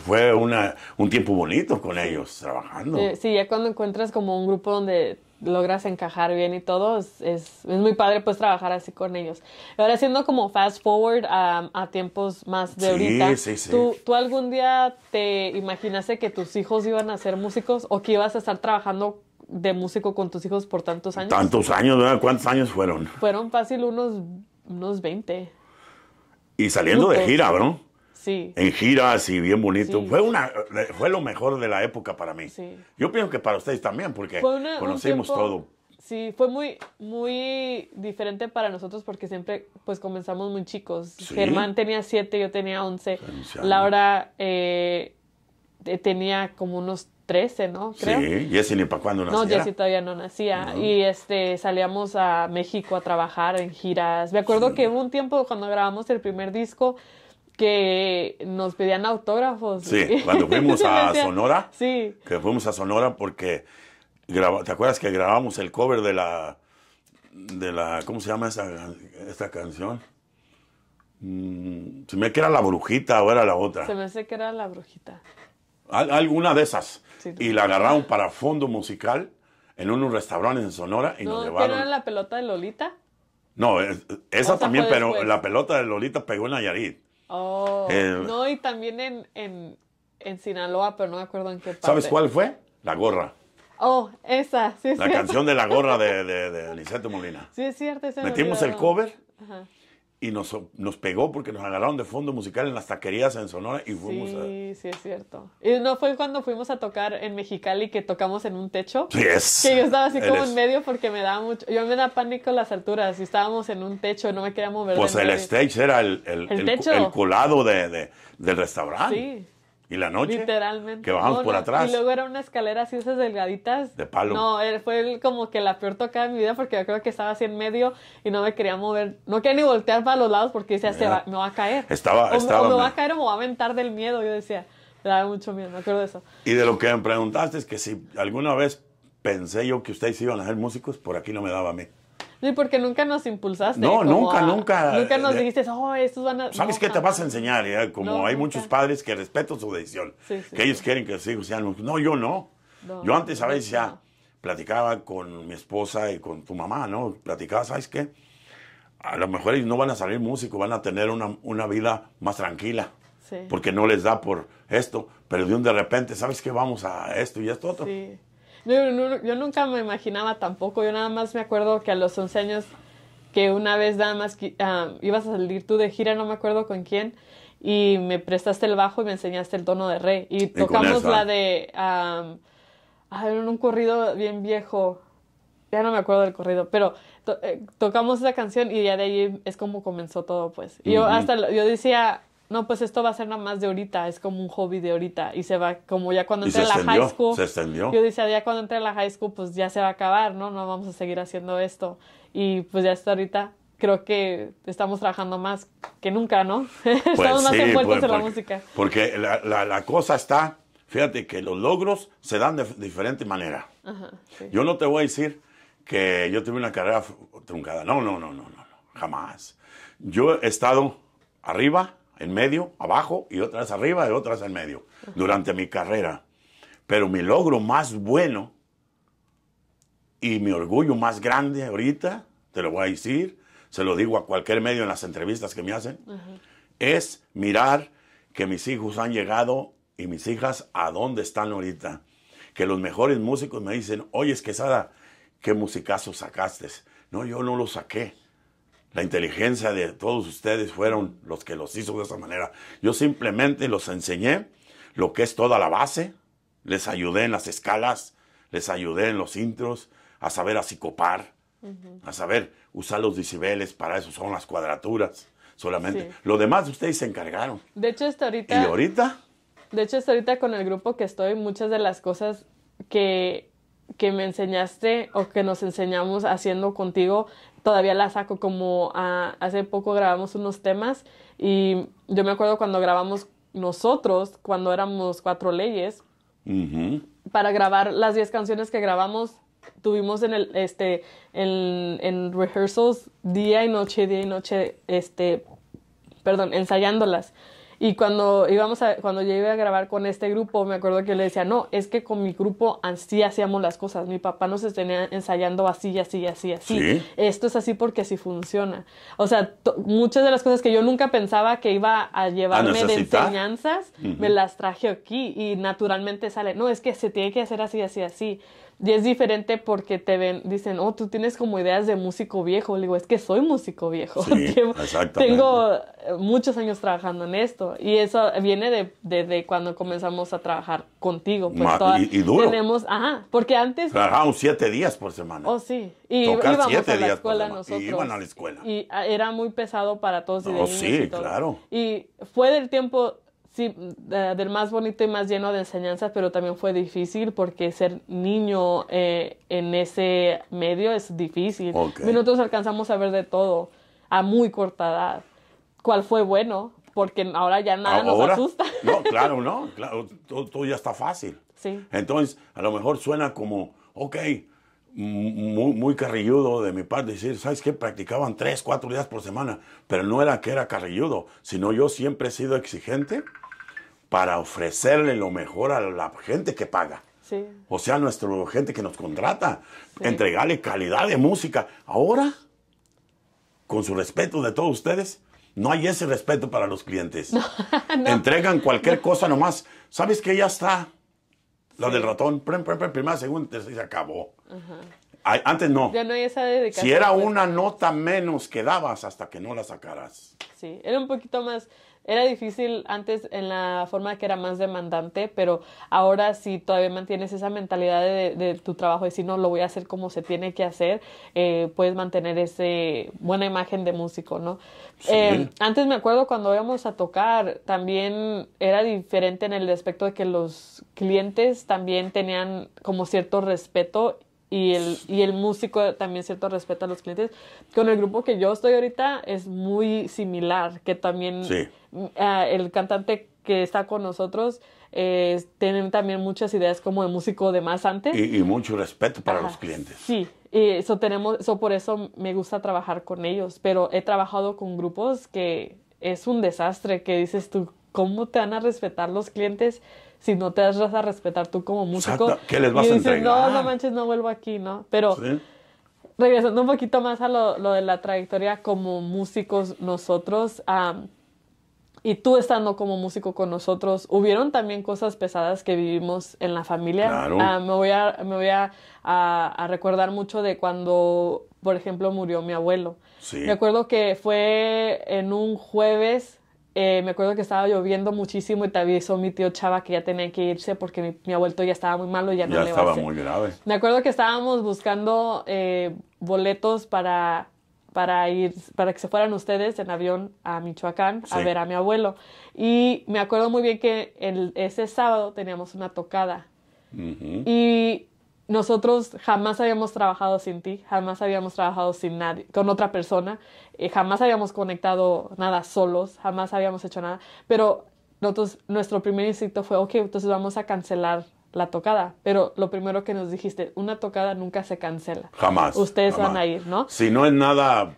fue una, un tiempo bonito con ellos trabajando. Eh, sí, ya cuando encuentras como un grupo donde logras encajar bien y todo, es, muy padre pues trabajar así con ellos. Ahora siendo como fast forward a, a tiempos más de ahorita, ¿tú, algún día te imaginaste que tus hijos iban a ser músicos o que ibas a estar trabajando de músico con tus hijos por tantos años? Tantos años, ¿Cuántos años fueron? Fueron fácil unos, unos 20. Y saliendo de gira, bro. En giras y bien bonito. Fue, una, fue lo mejor de la época para mí. Yo pienso que para ustedes también, porque conocimos todo. Sí, fue muy, muy diferente para nosotros porque siempre pues comenzamos muy chicos. Germán tenía 7, yo tenía 11. Laura eh, tenía como unos 13, ¿no? Creo. Sí, ni para cuándo nacía. No, Jessy todavía no nacía. Y este, salíamos a México a trabajar en giras. Me acuerdo que hubo un tiempo cuando grabamos el primer disco que nos pedían autógrafos. Sí, cuando fuimos a Sonora. Sí. Que fuimos a Sonora porque ¿te acuerdas que grabamos el cover de la de la ¿cómo se llama esta canción? Mm, se me hace que era la brujita o era la otra. Se me hace que era la brujita. alguna de esas. y la agarraron para fondo musical en unos restaurantes en Sonora y nos llevaron. ¿No era la pelota de Lolita? No, esa también, pero la pelota de Lolita pegó en Nayarit. Oh, eh, no, y también en, en, en, Sinaloa, pero no me acuerdo en qué parte. ¿Sabes cuál fue? La gorra. Oh, esa, sí. Es la canción de la gorra de, de, de Lisette Molina. Sí, es cierto. Metimos el cover. Ajá y nos, nos pegó porque nos agarraron de fondo musical en las taquerías en Sonora y fuimos a... Sí, sí, es cierto. Y no fue cuando fuimos a tocar en Mexicali que tocamos en un techo. Sí. Que yo estaba así como en medio porque me daba mucho... Yo me da pánico las alturas y estábamos en un techo y no me quería mover. Pues el stage era el, el, colado de, del restaurante. Sí. ¿Y la noche? Literalmente. Que bajamos por atrás. Y luego era una escalera así, esas delgaditas. De palo. No, eh, fue como que la peor tocada de mi vida porque yo creo que estaba así en medio y no me quería mover. No quería ni voltear para los lados porque decía, se va, me va a caer. Estaba, estaba. me va a caer o me va a aventar del miedo. Yo decía, me daba mucho miedo, me acuerdo de eso. Y de lo que me preguntaste es que si alguna vez pensé yo que ustedes iban a ser músicos, por aquí no me daba a Sí, porque nunca nos impulsaste. No, nunca, nunca. Nunca nos eh, dijiste, oh, estos van a... ¿Sabes qué te vas a enseñar? Como hay muchos padres que respeto su decisión, que ellos quieren que sus hijos sean... No, yo no. yo antes a ya platicaba con mi esposa y con tu mamá, ¿no? Platicaba, ¿sabes qué? A lo mejor ellos no van a salir músicos, van a tener una, una vida más tranquila. Sí. Porque no les da por esto, pero de un de repente, ¿sabes qué? Vamos a esto y esto otro. Sí. Yo, nunca me imaginaba tampoco, yo nada más me acuerdo que a los 11 años que una vez nada más ah, ibas a salir tú de gira, no me acuerdo con quién, y me prestaste el bajo y me enseñaste el tono de rey. Y tocamos la de... Um, en un corrido bien viejo, ya no me acuerdo del corrido, pero eh, tocamos esa canción y ya de ahí es como comenzó todo, pues. yo hasta, yo decía, no, pues esto va a ser nada más de ahorita, es como un hobby de ahorita. Y se va, como ya cuando entré a la high school, se extendió. yo decía, ya cuando entré a la high school, pues ya se va a acabar, ¿no? No vamos a seguir haciendo esto. Y pues ya hasta ahorita creo que estamos trabajando más que nunca, ¿no? estamos pues más envueltos pues, en la música. Porque la, cosa está, fíjate que los logros se dan de diferente manera. Yo no te voy a decir que yo tuve una carrera truncada. No, no, no, no, no, jamás. Yo he estado arriba en medio, abajo y otras arriba y otras en medio durante mi carrera. Pero mi logro más bueno y mi orgullo más grande ahorita, te lo voy a decir, se lo digo a cualquier medio en las entrevistas que me hacen, es mirar que mis hijos han llegado y mis hijas a dónde están ahorita. Que los mejores músicos me dicen, oye, Quesada, qué musicazo sacaste. No, yo no lo saqué la inteligencia de todos ustedes fueron los que los hizo de esa manera. Yo simplemente los enseñé lo que es toda la base, les ayudé en las escalas, les ayudé en los intros, a saber acicopar, a saber usar los decibeles, para eso son las cuadraturas solamente. Lo demás ustedes se encargaron. De hecho, hasta ahorita... ¿Y ahorita? De hecho, hasta ahorita con el grupo que estoy, muchas de las cosas que que me enseñaste o que nos enseñamos haciendo contigo todavía la saco como hace poco grabamos unos temas y yo me acuerdo cuando grabamos nosotros, cuando éramos cuatro leyes, para grabar las diez canciones que grabamos, tuvimos en el, este, en, en, rehearsals día y noche, día y noche, este, perdón, ensayándolas. Y cuando íbamos a, cuando yo iba a grabar con este grupo, me acuerdo que yo le decía, no, es que con mi grupo así hacíamos las cosas. Mi papá nos tenía ensayando así, así, así, así. Esto es así porque así funciona. O sea, muchas de las cosas que yo nunca pensaba que iba a llevarme de enseñanzas, me las traje aquí y naturalmente sale, no, es que se tiene que hacer así, así, así. Y es diferente porque te ven, dicen, oh, tú tienes como ideas de músico viejo. Le digo, es que soy músico viejo. Sí, Tengo eh, muchos años trabajando en esto. Y eso viene de, cuando comenzamos a trabajar contigo. Pues, y, duro. Tenemos, ajá, porque antes... Trabajamos siete días por semana. Oh, sí. Y íbamos a la escuela nosotros. Y iban a la escuela. Y era muy pesado para todos. Y oh, sí, claro. Y fue del tiempo Sí, del más bonito y más lleno de enseñanzas, pero también fue difícil porque ser niño eh, en ese medio es difícil. Nosotros alcanzamos a ver de todo a muy corta edad. ¿Cuál fue bueno? Porque ahora ya nada nos asusta. No, claro, no. Claro, todo, ya está fácil. Sí. Entonces, a lo mejor suena como, ok, mm, muy, muy carrilludo de mi parte decir, ¿sabes qué? Practicaban tres, cuatro días por semana, pero no era que era carrilludo, sino yo siempre he sido exigente para ofrecerle lo mejor a la gente que paga. O sea, a nuestra gente que nos contrata, entregarle calidad de música. Ahora, con su respeto de todos ustedes, no hay ese respeto para los clientes. Entregan cualquier cosa nomás. ¿Sabes que ya está? La del ratón, primera, segunda, se acabó. Antes no. Ya no hay Si era pues. una nota menos que dabas hasta que no la sacaras. Sí, era un poquito más era difícil antes en la forma que era más demandante, pero ahora si todavía mantienes esa mentalidad de, tu trabajo, de si no, lo voy a hacer como se tiene que hacer, eh, puedes mantener esa buena imagen de músico, ¿no? Eh, antes me acuerdo cuando íbamos a tocar, también era diferente en el aspecto de que los clientes también tenían como cierto respeto y el, músico también cierto respeto a los clientes. Con el grupo que yo estoy ahorita es muy similar, que también ah, el cantante que está con nosotros eh, tienen también muchas ideas como de músico de más antes. Y, mucho respeto para los clientes. Sí, eso tenemos, eso por eso me gusta trabajar con ellos, pero he trabajado con grupos que es un desastre, que dices tú, ¿cómo te van a respetar los clientes si no te das a respetar tú como músico? Exacto. ¿Qué les vas a entregar? No, no manches, no vuelvo aquí, ¿no? Pero regresando un poquito más a lo, de la trayectoria como músicos nosotros, y tú estando como músico con nosotros, hubieron también cosas pesadas que vivimos en la familia. Claro. Ah, me voy, a, recordar mucho de cuando, por ejemplo, murió mi abuelo. Sí. Me acuerdo que fue en un jueves eh, me acuerdo que estaba lloviendo muchísimo y te avisó mi tío Chava que ya tenía que irse porque mi, abuelo ya estaba muy malo y ya, no le estaba muy grave. Me acuerdo que estábamos buscando eh, boletos para, para, ir, para que se fueran ustedes en avión a Michoacán a ver a mi abuelo. Y me acuerdo muy bien que el, ese sábado teníamos una tocada. Y nosotros jamás habíamos trabajado sin ti, jamás habíamos trabajado sin nadie, con otra persona, eh, jamás habíamos conectado nada solos, jamás habíamos hecho nada, pero nosotros, nuestro primer instinto fue, ok, entonces vamos a cancelar la tocada, pero lo primero que nos dijiste, una tocada nunca se cancela. Jamás. Ustedes van a ir, ¿no? Si no es nada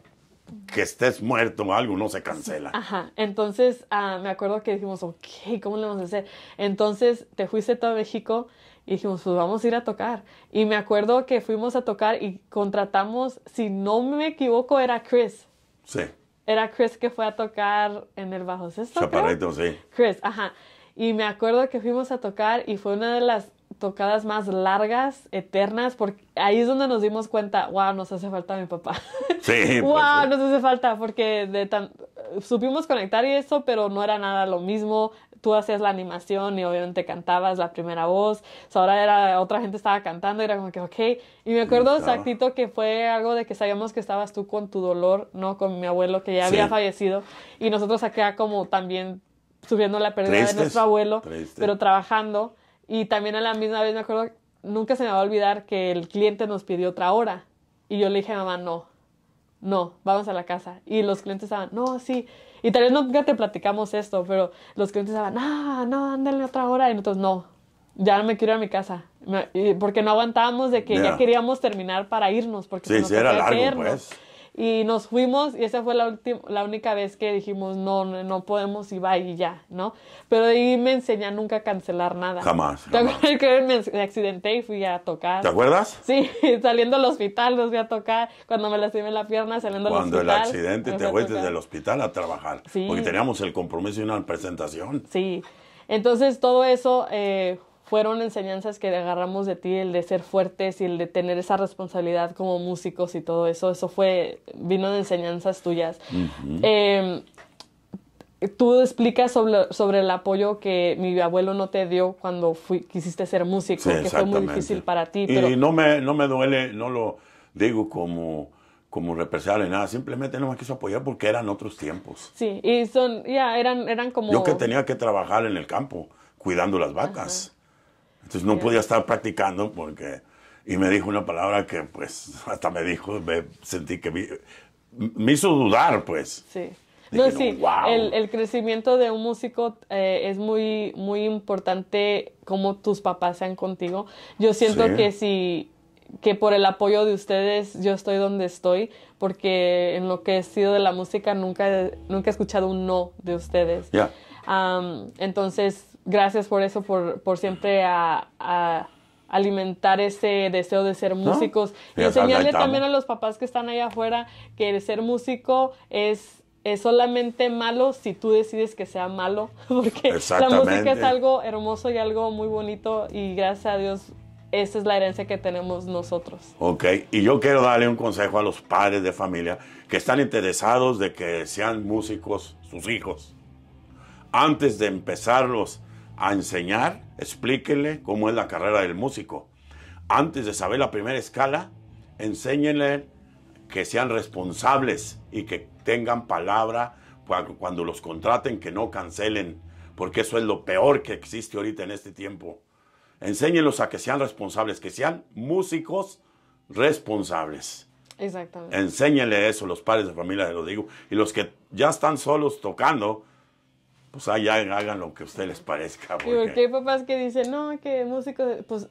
que estés muerto o algo, no se cancela. Ajá, entonces ah, me acuerdo que dijimos, ok, ¿cómo le vamos a hacer? Entonces te fuiste todo a México, y dijimos, pues vamos a ir a tocar. Y me acuerdo que fuimos a tocar y contratamos, si no me equivoco, era Chris. Sí. Era Chris que fue a tocar en el bajo sexto. Chaparrito, sí. Chris, ajá. Y me acuerdo que fuimos a tocar y fue una de las tocadas más largas, eternas, porque ahí es donde nos dimos cuenta, wow, nos hace falta mi papá. Sí. wow, pues nos hace falta, porque de tan, supimos conectar y eso, pero no era nada lo mismo tú hacías la animación y obviamente cantabas la primera voz. ahora era, otra gente estaba cantando y era como que, ok. Y me acuerdo exactito que fue algo de que sabíamos que estabas tú con tu dolor, ¿no? Con mi abuelo que ya había fallecido. Y nosotros acá como también subiendo la pérdida de nuestro abuelo, pero trabajando. Y también a la misma vez me acuerdo, nunca se me va a olvidar que el cliente nos pidió otra hora. Y yo le dije mamá, no, no, vamos a la casa. Y los clientes estaban, no, sí. Y tal vez nunca te platicamos esto, pero los clientes estaban, ah, no, ándale otra hora. Y nosotros, no, ya no me quiero ir a mi casa. Porque no aguantábamos de que ya queríamos terminar para irnos. Porque sí, era largo, pues y nos fuimos y esa fue la, la única vez que dijimos, no, no, podemos y va y ya, ¿no? Pero ahí me enseña nunca a cancelar nada. Jamás. ¿Te acuerdas que me accidenté y fui a tocar? ¿Te acuerdas? Sí, saliendo del hospital los fui a tocar, cuando me lastimé la pierna saliendo del hospital. Cuando el accidente te desde el hospital a trabajar, sí. porque teníamos el compromiso de una presentación. Sí, entonces todo eso... Eh, fueron enseñanzas que agarramos de ti, el de ser fuertes y el de tener esa responsabilidad como músicos y todo eso. Eso fue, vino de enseñanzas tuyas. Em, tú explicas sobre, sobre, el apoyo que mi abuelo no te dio cuando fui, quisiste ser músico, que fue muy difícil para ti. Y, no, me, no me duele, no lo digo como como represalia, nada, simplemente no me quiso apoyar porque eran otros tiempos. Sí, y son, ya, eran, eran como... Yo que tenía que trabajar en el campo, cuidando las vacas. Entonces no podía estar practicando porque... Y me dijo una palabra que pues hasta me dijo, me sentí que me, hizo dudar pues. Sí. no, sí, wow. el, crecimiento de un músico eh, es muy, muy importante como tus papás sean contigo. Yo siento que si que por el apoyo de ustedes yo estoy donde estoy, porque en lo que he sido de la música nunca, nunca he escuchado un no de ustedes. Ya. entonces, gracias por eso, por, siempre a, alimentar ese deseo de ser músicos y enseñarle también a los papás que están ahí afuera que ser músico es es solamente malo si tú decides que sea malo, porque la música es algo hermoso y algo muy bonito y gracias a Dios esa es la herencia que tenemos nosotros. Ok, y yo quiero darle un consejo a los padres de familia que están interesados de que sean músicos sus hijos. Antes de empezarlos a enseñar, explíquenle cómo es la carrera del músico. Antes de saber la primera escala, enséñenle que sean responsables y que tengan palabra cuando los contraten, que no cancelen, porque eso es lo peor que existe ahorita en este tiempo. Enséñenlos a que sean responsables, que sean músicos responsables. Exactamente. Enséñenle eso, los padres de familia, les lo digo. Y los que ya están solos tocando, pues allá hagan lo que a usted les parezca. Porque... hay papás que dicen, no, que músicos, pues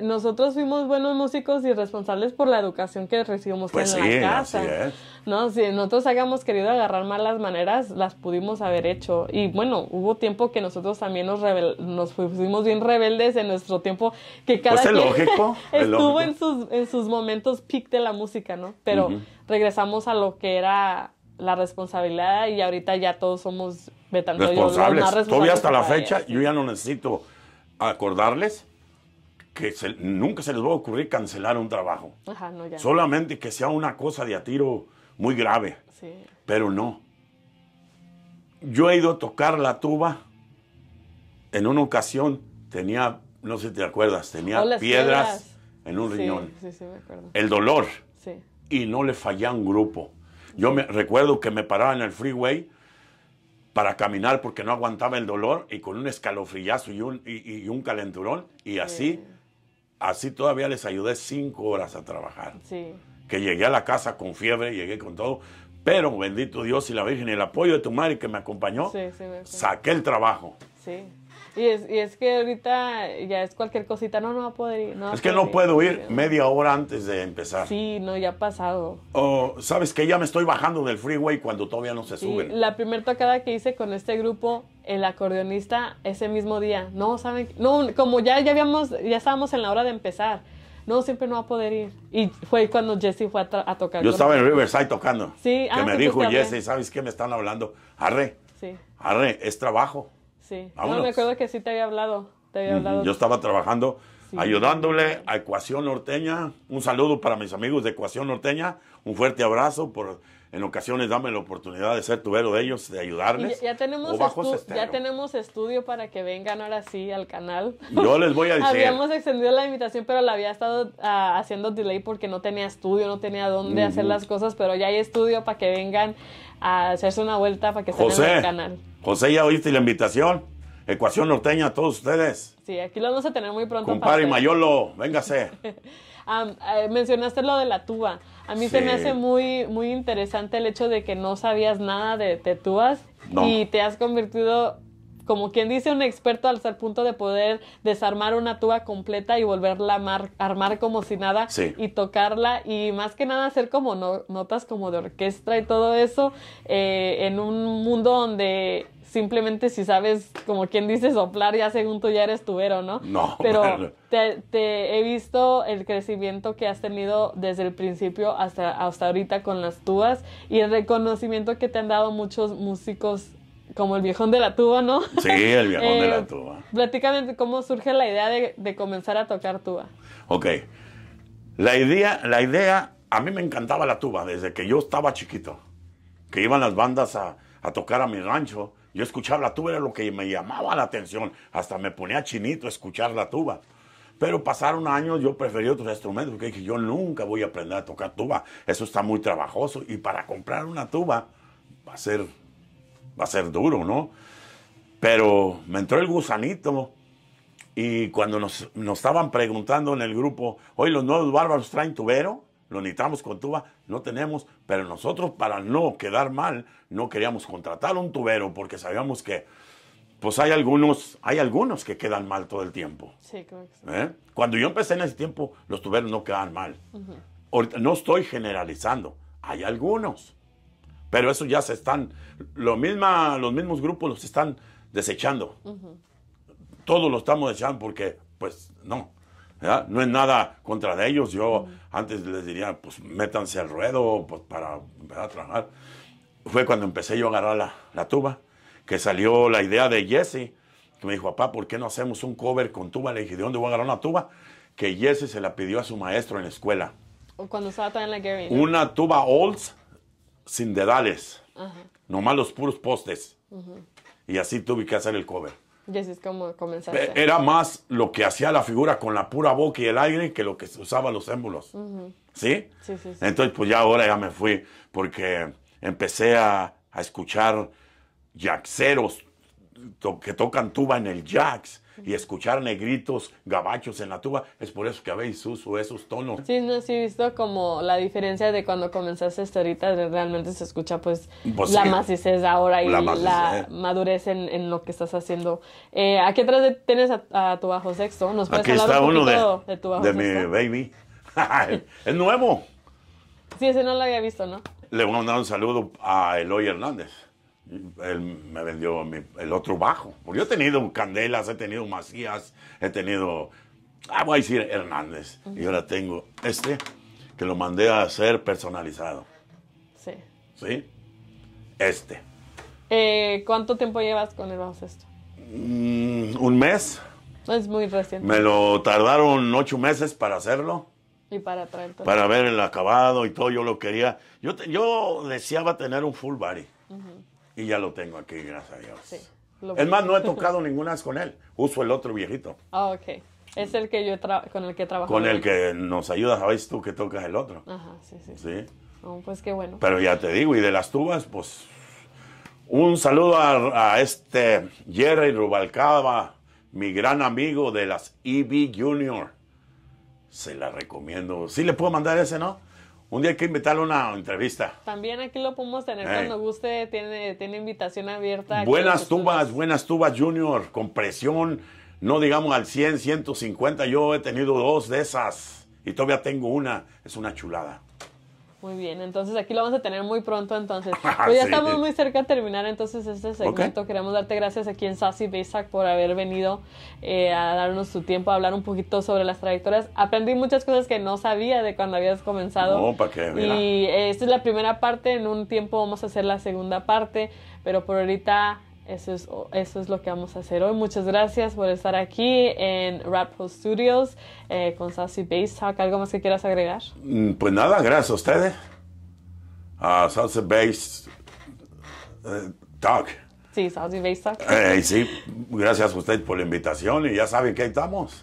nosotros fuimos buenos músicos y responsables por la educación que recibimos pues en la casa. No, si nosotros hayamos querido agarrar malas maneras, las pudimos haber hecho. Y bueno, hubo tiempo que nosotros también nos, nos fuimos bien rebeldes en nuestro tiempo, que cada pues es lógico, estuvo en sus en sus momentos peak de la música, ¿no? Pero regresamos a lo que era la responsabilidad y ahorita ya todos somos Responsables. Todavía hasta la fecha yo ya no necesito acordarles que nunca se les va a ocurrir cancelar un trabajo. Solamente que sea una cosa de a tiro muy grave. Pero no. Yo he ido a tocar la tuba. En una ocasión tenía, no sé si te acuerdas, tenía piedras, en un riñón. El dolor. Y no le falla un grupo. Yo me, recuerdo que me paraba en el freeway para caminar porque no aguantaba el dolor y con un escalofrillazo y un, y, un calenturón y así, así todavía les ayudé cinco horas a trabajar. Sí. Que llegué a la casa con fiebre, llegué con todo, pero bendito Dios y la Virgen y el apoyo de tu madre que me acompañó, saqué el trabajo. Y es, y es que ahorita ya es cualquier cosita, no, no va a poder ir. es que no puedo ir media hora antes de empezar. Sí, no, ya ha pasado. O, ¿sabes que Ya me estoy bajando del freeway cuando todavía no se sube suben. La primera tocada que hice con este grupo, el acordeonista, ese mismo día. No, ¿saben? No, como ya, ya habíamos, ya estábamos en la hora de empezar no, siempre no va a poder ir. Y fue cuando Jesse fue a, tocar. Yo estaba en Riverside tocando. Sí, Que ah, me dijo Jesse, ¿sabes qué? Me están hablando. Arre. Sí. Arre, es trabajo. No, me acuerdo que sí te había hablado. Te había hablado. Yo estaba trabajando, ayudándole a Ecuación Norteña. Un saludo para mis amigos de Ecuación Norteña. Un fuerte abrazo por en ocasiones dame la oportunidad de ser tubero de ellos, de ayudarles. ya, tenemos ya tenemos estudio para que vengan ahora sí al canal. Yo les voy a decir. Habíamos extendido la invitación, pero la había estado ah, haciendo delay porque no tenía estudio, no tenía dónde hacer las cosas, pero ya hay estudio para que vengan a hacerse una vuelta para que estén en el canal. José, ya oíste la invitación. Ecuación norteña a todos ustedes. Sí, aquí lo vamos a tener muy pronto. Compadre Mayolo, véngase. Ah, eh, mencionaste lo de la tuba. A mí se me hace muy, muy interesante el hecho de que no sabías nada de, de y te has convertido como quien dice un experto al ser punto de poder desarmar una tuba completa y volverla a armar como si nada y tocarla y más que nada hacer como notas como de orquesta y todo eso eh, en un mundo donde simplemente si sabes como quien dice soplar ya según tú ya eres tubero, ¿no? No. Pero te, te, he visto el crecimiento que has tenido desde el principio hasta, hasta ahorita con las tubas y el reconocimiento que te han dado muchos músicos como el viejón de la tuba, ¿no? Sí, el viejón de la eh, tuba. Prácticamente, cómo surge la idea de, comenzar a tocar tuba. Ok. La idea, la idea, a mí me encantaba la tuba desde que yo estaba chiquito. Que iban las bandas a, tocar a mi rancho. Yo escuchaba la tuba, era lo que me llamaba la atención. Hasta me ponía chinito escuchar la tuba. Pero pasaron años, yo preferí otros instrumentos, porque dije, yo nunca voy a aprender a tocar tuba. Eso está muy trabajoso. Y para comprar una tuba va a ser va a ser duro, ¿no? Pero me entró el gusanito y cuando nos, nos estaban preguntando en el grupo, hoy los nuevos bárbaros traen tubero, lo necesitamos con tuba, no tenemos, pero nosotros para no quedar mal, no queríamos contratar un tubero porque sabíamos que pues hay algunos, hay algunos que quedan mal todo el tiempo. Sí, creo que ¿Eh? Cuando yo empecé en ese tiempo, los tuberos no quedan mal. No estoy generalizando, hay algunos. Pero eso ya se están, lo misma, los mismos grupos los están desechando. Todos lo estamos desechando porque, pues, no. No es nada contra de ellos. Yo antes les diría, pues, métanse al ruedo pues, para a trabajar. Fue cuando empecé yo a agarrar la, tuba, que salió la idea de Jesse, que me dijo, papá, ¿por qué no hacemos un cover con tuba? Le dije, ¿de dónde voy a agarrar una tuba? Que Jesse se la pidió a su maestro en la escuela. O cuando estaba en la Gary. Una tuba Olds sin dedales, nomás los puros postes. Y así tuve que hacer el cover. Y es como Era más lo que hacía la figura con la pura boca y el aire que lo que usaba los émbolos. Sí, ¿Sí? Entonces, pues ya ahora ya me fui porque empecé a, a escuchar jaxeros, que tocan tuba en el jazz y escuchar negritos, gabachos en la tuba, es por eso que habéis usado esos tonos. Sí, no, sí, visto como la diferencia de cuando comenzaste esto ahorita, realmente se escucha pues, pues la sí, ahora y la, eh. madurez en, lo que estás haciendo. Eh, aquí atrás de, tienes a, tu bajo sexto, nos aquí está uno de, mi baby. es nuevo. Sí, ese no lo había visto, ¿no? Le voy a mandar un saludo a Eloy Hernández él me vendió el otro bajo. Porque yo he tenido Candelas, he tenido Macías, he tenido, ah, voy a decir Hernández. Y ahora tengo este, que lo mandé a hacer personalizado. Sí. ¿Sí? Este. Eh, ¿Cuánto tiempo llevas con el baloncesto? esto? Mm, un mes. Es muy reciente. Me lo tardaron ocho meses para hacerlo. Y para traer Para ver el acabado y todo, yo lo quería. Yo, yo deseaba tener un full body. Uh y ya lo tengo aquí, gracias a Dios. es más, no he tocado ninguna vez con él. Uso el otro viejito. Ah, ok. Es el que yo con el que trabajo. Con el que nos ayudas, sabes tú que tocas el otro. Ajá, sí, sí. Sí. pues qué bueno. Pero ya te digo, y de las tubas, pues un saludo a, este Jerry Rubalcaba, mi gran amigo de las EB Junior. Se la recomiendo. Sí le puedo mandar ese, ¿no? Un día hay que invitarle a una entrevista. También aquí lo podemos tener eh. cuando guste, tiene, tiene invitación abierta. Buenas tumbas, buenas tubas, Junior, con presión, no digamos al 100, 150, yo he tenido dos de esas y todavía tengo una, es una chulada. Muy bien, entonces aquí lo vamos a tener muy pronto entonces. Ah, pues ya estamos muy cerca de terminar entonces este segmento. Queremos darte gracias aquí en Sassy Besac por haber venido eh, a darnos su tiempo a hablar un poquito sobre las trayectorias. Aprendí muchas cosas que no sabía de cuando habías comenzado. No, ¿para qué? Y eh, esta es la primera parte, en un tiempo vamos a hacer la segunda parte, pero por ahorita eso es, eso es lo que vamos a hacer hoy. Muchas gracias por estar aquí en Rap Studios eh, con Sassy Bass Talk. ¿Algo más que quieras agregar? Mm, pues nada, gracias a ustedes. A uh, Bass eh, Talk. Sí, Sassy Bass Talk. Eh, sí, gracias a ustedes por la invitación y ya saben que ahí estamos.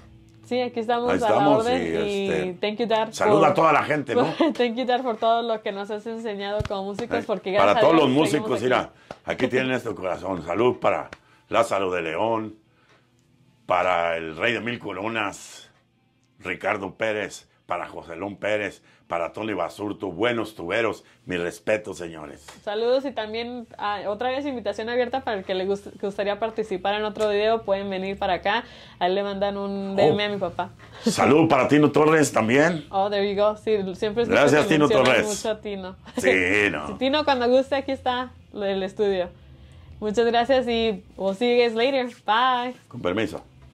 Sí, aquí estamos, a la orden y, este, thank you Saluda a toda la gente, ¿no? thank you Dad por todo lo que nos has enseñado como músicos, eh, porque gracias Para todos los músicos, mira, aquí tienen este corazón. Salud para Lázaro de León, para el Rey de Mil Coronas, Ricardo Pérez, para José Joselón Pérez, para Tony Basurto. Buenos tuberos, mi respeto, señores. Saludos y también ah, otra vez invitación abierta para el que le gustaría participar en otro video, pueden venir para acá. Ahí le mandan un DM oh. a mi papá. Saludos para Tino Torres también. Oh, there you go. Sí, siempre Gracias, Tino Torres. Mucho a Tino. Sí, no. Tino, cuando guste, aquí está el estudio. Muchas gracias y we'll see you later. Bye. Con permiso.